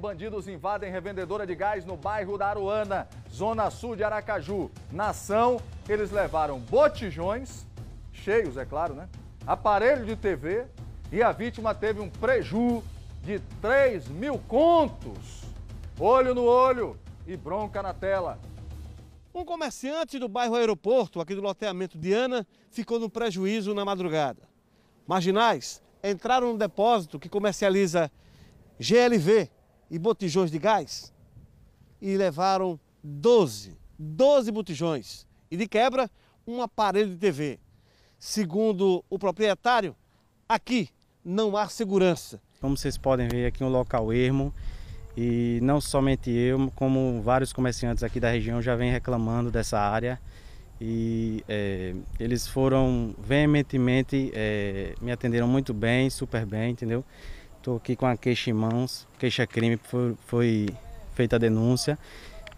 Bandidos invadem revendedora de gás no bairro da Aruana, zona sul de Aracaju. Na ação, eles levaram botijões, cheios, é claro, né? Aparelho de TV e a vítima teve um preju de 3 mil contos. Olho no olho e bronca na tela. Um comerciante do bairro Aeroporto, aqui do loteamento Diana, ficou no prejuízo na madrugada. Marginais entraram no depósito que comercializa GLV, e botijões de gás e levaram 12, 12 botijões e de quebra um aparelho de TV. Segundo o proprietário, aqui não há segurança. Como vocês podem ver aqui é um local ermo e não somente eu, como vários comerciantes aqui da região já vêm reclamando dessa área e é, eles foram veementemente, é, me atenderam muito bem, super bem, entendeu? Estou aqui com a queixa em mãos, queixa crime, foi, foi feita a denúncia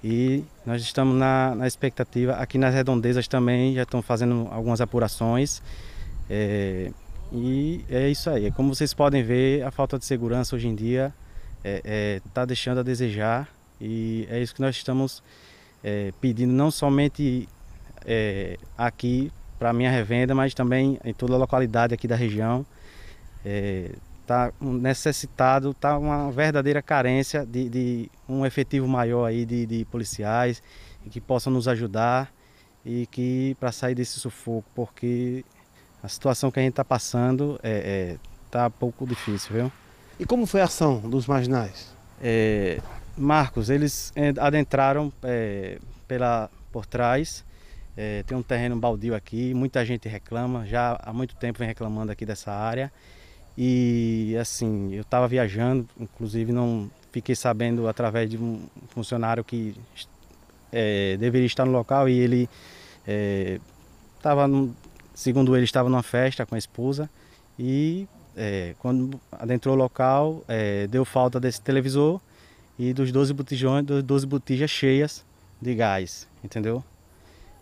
e nós estamos na, na, expectativa. Aqui nas redondezas também já estão fazendo algumas apurações. É, e é isso aí. Como vocês podem ver, a falta de segurança hoje em dia está é, é, tá deixando a desejar. E é isso que nós estamos é, pedindo, não somente é, aqui para a minha revenda, mas também em toda a localidade aqui da região. É, está necessitado, está uma verdadeira carência de, de, um efetivo maior aí de, de policiais que possam nos ajudar e que para sair desse sufoco, porque a situação que a gente está passando é, é tá um pouco difícil, viu? E como foi a ação dos marginais? É, Marcos, eles é, adentraram é, pela por trás. É, tem um terreno baldio aqui, muita gente reclama, já há muito tempo vem reclamando aqui dessa área. E assim, eu estava viajando, inclusive não fiquei sabendo através de um funcionário que é, deveria estar no local e ele estava, é, segundo ele, estava numa festa com a esposa e é, quando adentrou o local é, deu falta desse televisor e dos 12 botijões, dos 12 botijas cheias de gás, entendeu?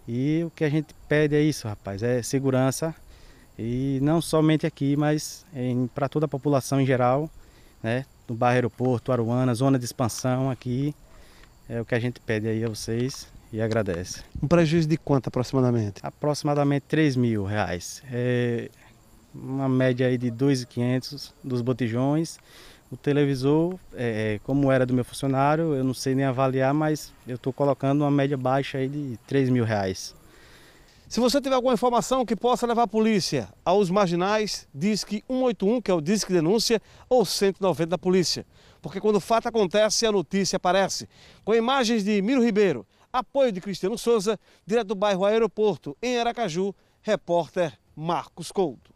E o que a gente pede é isso, rapaz, é segurança e não somente aqui, mas para toda a população em geral, né? No bairro Aeroporto, Aruana, zona de expansão aqui. É o que a gente pede aí a vocês e agradece. Um prejuízo de quanto aproximadamente? Aproximadamente 3 mil reais. É uma média aí de 2.500 dos botijões. O televisor, é, é, como era do meu funcionário, eu não sei nem avaliar, mas eu estou colocando uma média baixa aí de 3 mil reais. Se você tiver alguma informação que possa levar a polícia aos marginais, diz que 181, que é o Disque Denúncia, ou 190 da polícia. Porque quando o fato acontece, a notícia aparece. Com imagens de Miro Ribeiro, apoio de Cristiano Souza, direto do bairro Aeroporto, em Aracaju, repórter Marcos Couto.